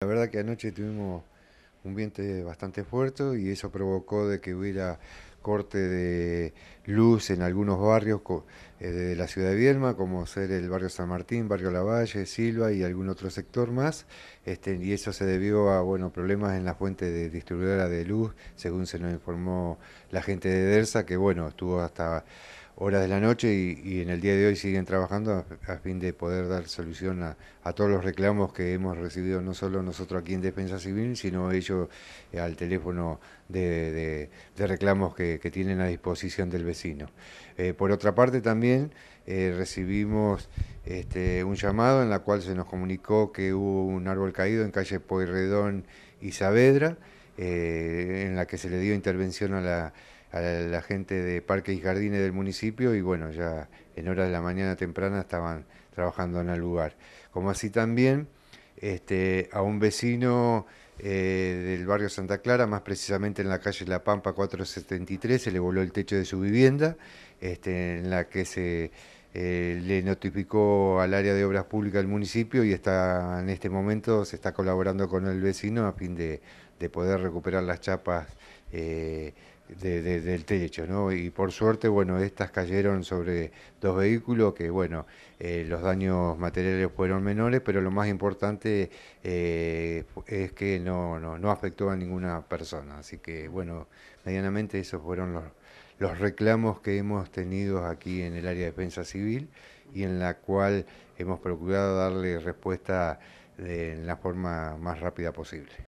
La verdad que anoche tuvimos un viento bastante fuerte y eso provocó de que hubiera corte de luz en algunos barrios eh, de la ciudad de Viedma, como ser el barrio San Martín, barrio Lavalle, Silva y algún otro sector más. Este, y eso se debió a bueno, problemas en la fuente de distribuidora de luz, según se nos informó la gente de DERSA, que bueno, estuvo hasta horas de la noche y, en el día de hoy siguen trabajando a, fin de poder dar solución a, todos los reclamos que hemos recibido, no solo nosotros aquí en Defensa Civil, sino ellos eh, al teléfono de, reclamos que, tienen a disposición del vecino. Eh, por otra parte, también eh, recibimos este, un llamado en la cual se nos comunicó que hubo un árbol caído en calle Poirredón y Saavedra, eh, en la que se le dio intervención a la, a la gente de Parques y Jardines del municipio y bueno, ya en horas de la mañana temprana estaban trabajando en el lugar. Como así también este, a un vecino eh, del barrio Santa Clara, más precisamente en la calle La Pampa 473, se le voló el techo de su vivienda, este, en la que se eh, le notificó al área de obras públicas del municipio y está en este momento se está colaborando con el vecino a fin de, poder recuperar las chapas. Eh, del techo, ¿no? Y por suerte, bueno, estas cayeron sobre dos vehículos que, bueno, eh, los daños materiales fueron menores, pero lo más importante eh, es que no, afectó a ninguna persona. Así que, bueno, medianamente esos fueron los, los reclamos que hemos tenido aquí en el área de defensa civil y en la cual hemos procurado darle respuesta de, la forma más rápida posible.